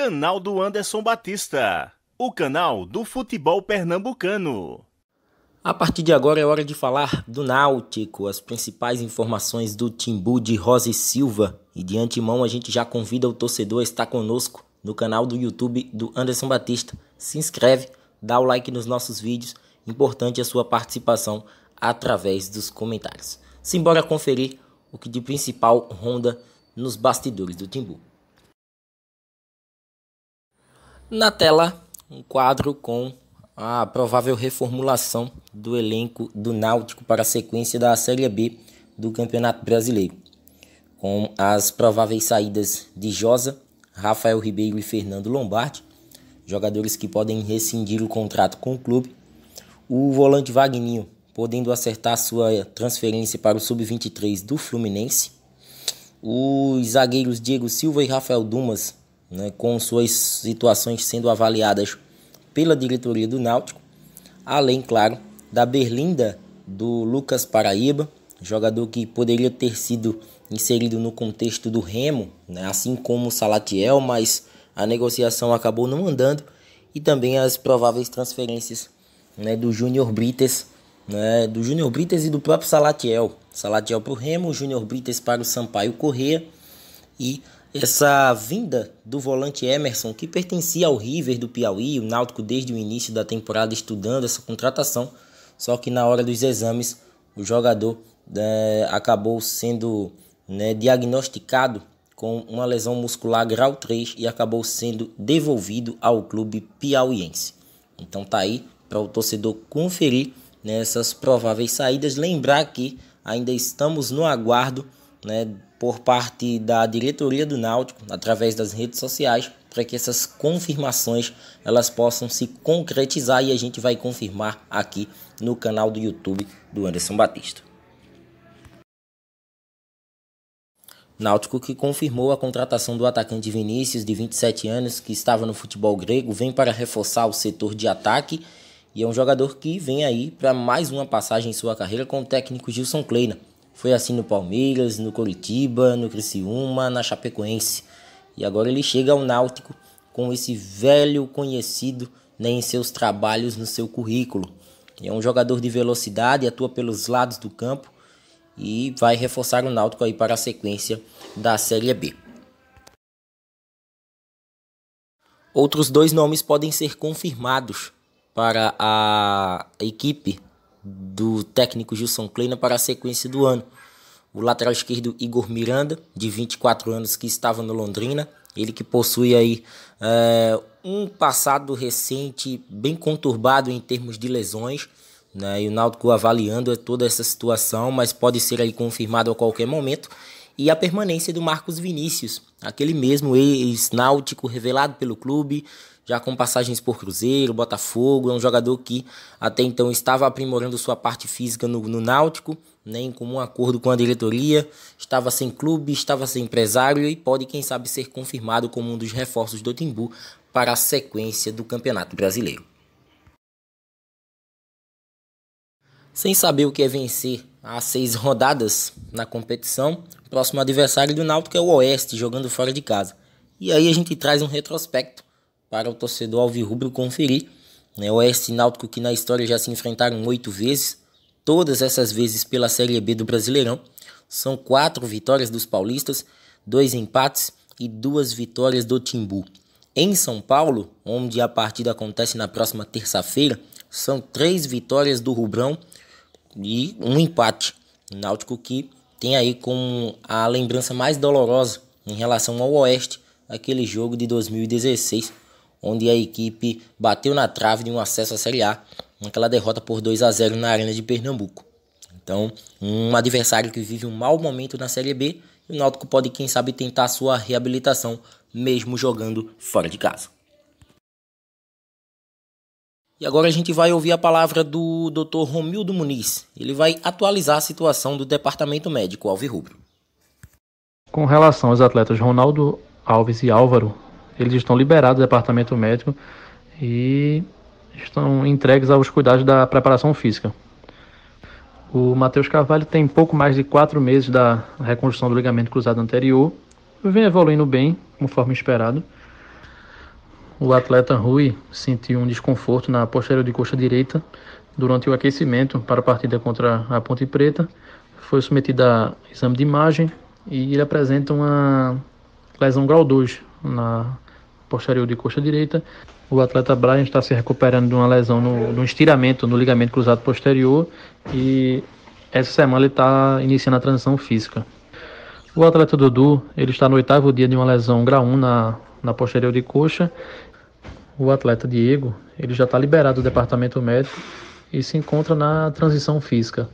Canal do Anderson Batista, o canal do futebol pernambucano. A partir de agora é hora de falar do Náutico, as principais informações do Timbu de Rosa e Silva. E de antemão a gente já convida o torcedor a estar conosco no canal do YouTube do Anderson Batista. Se inscreve, dá o like nos nossos vídeos, importante a sua participação através dos comentários. Simbora conferir o que de principal ronda nos bastidores do Timbu. Na tela, um quadro com a provável reformulação do elenco do Náutico para a sequência da Série B do Campeonato Brasileiro, com as prováveis saídas de Josa, Rafael Ribeiro e Fernando Lombardi, jogadores que podem rescindir o contrato com o clube, o volante Wagninho podendo acertar sua transferência para o sub-23 do Fluminense, os zagueiros Diego Silva e Rafael Dumas né, com suas situações sendo avaliadas pela diretoria do Náutico, além, claro, da berlinda do Lucas Paraíba, jogador que poderia ter sido inserido no contexto do Remo, né, assim como o Salatiel, mas a negociação acabou não andando, e também as prováveis transferências né, do Júnior Brites, né, do Júnior Brites e do próprio Salatiel. Salatiel para o Remo, Júnior Brites para o Sampaio Correa e essa vinda do volante Emerson, que pertencia ao River do Piauí, o Náutico desde o início da temporada estudando essa contratação, só que na hora dos exames o jogador é, acabou sendo né, diagnosticado com uma lesão muscular grau 3 e acabou sendo devolvido ao clube piauiense. Então tá aí para o torcedor conferir nessas né, prováveis saídas. Lembrar que ainda estamos no aguardo né, por parte da diretoria do Náutico, através das redes sociais, para que essas confirmações elas possam se concretizar e a gente vai confirmar aqui no canal do YouTube do Anderson Batista. Náutico que confirmou a contratação do atacante Vinícius, de 27 anos, que estava no futebol grego, vem para reforçar o setor de ataque e é um jogador que vem aí para mais uma passagem em sua carreira com o técnico Gilson Kleina. Foi assim no Palmeiras, no Coritiba, no Criciúma, na Chapecoense. E agora ele chega ao Náutico com esse velho conhecido né, em seus trabalhos, no seu currículo. É um jogador de velocidade, atua pelos lados do campo e vai reforçar o Náutico aí para a sequência da Série B. Outros dois nomes podem ser confirmados para a equipe do técnico Gilson Kleina para a sequência do ano. O lateral esquerdo Igor Miranda, de 24 anos, que estava no Londrina, ele que possui aí é, um passado recente bem conturbado em termos de lesões, né? E o Náutico avaliando toda essa situação, mas pode ser aí confirmado a qualquer momento. E a permanência do Marcos Vinícius, aquele mesmo ex-náutico revelado pelo clube, já com passagens por Cruzeiro, Botafogo, é um jogador que até então estava aprimorando sua parte física no, no Náutico, né, em comum acordo com a diretoria, estava sem clube, estava sem empresário e pode, quem sabe, ser confirmado como um dos reforços do Timbu para a sequência do Campeonato Brasileiro. Sem saber o que é vencer há seis rodadas na competição. O próximo adversário do Náutico é o Oeste, jogando fora de casa. E aí a gente traz um retrospecto para o torcedor alvirrubro conferir. Né? Oeste e Náutico que na história já se enfrentaram oito vezes, todas essas vezes pela Série B do Brasileirão. São quatro vitórias dos paulistas, dois empates e duas vitórias do Timbu. Em São Paulo, onde a partida acontece na próxima terça-feira, são três vitórias do Rubrão e um empate. O Náutico que tem aí como a lembrança mais dolorosa em relação ao Oeste, aquele jogo de 2016, onde a equipe bateu na trave de um acesso à Série A, naquela derrota por 2 a 0 na Arena de Pernambuco. Então, um adversário que vive um mau momento na Série B, o Náutico pode, quem sabe, tentar sua reabilitação, mesmo jogando fora de casa. E agora a gente vai ouvir a palavra do Dr. Romildo Muniz. Ele vai atualizar a situação do Departamento Médico Alvirrubro. Com relação aos atletas Ronaldo Alves e Álvaro, eles estão liberados do Departamento Médico e estão entregues aos cuidados da preparação física. O Matheus Carvalho tem pouco mais de quatro meses da reconstrução do ligamento cruzado anterior, vem evoluindo bem, conforme esperado o atleta Rui sentiu um desconforto na posterior de coxa direita durante o aquecimento para a partida contra a Ponte Preta. Foi submetido a exame de imagem e ele apresenta uma lesão grau 2 na posterior de coxa direita. O atleta Brian está se recuperando de uma lesão no, no estiramento no ligamento cruzado posterior e essa semana ele está iniciando a transição física. O atleta Dudu ele está no oitavo dia de uma lesão grau 1 na, na posterior de coxa o atleta Diego, ele já está liberado do departamento médico e se encontra na transição física.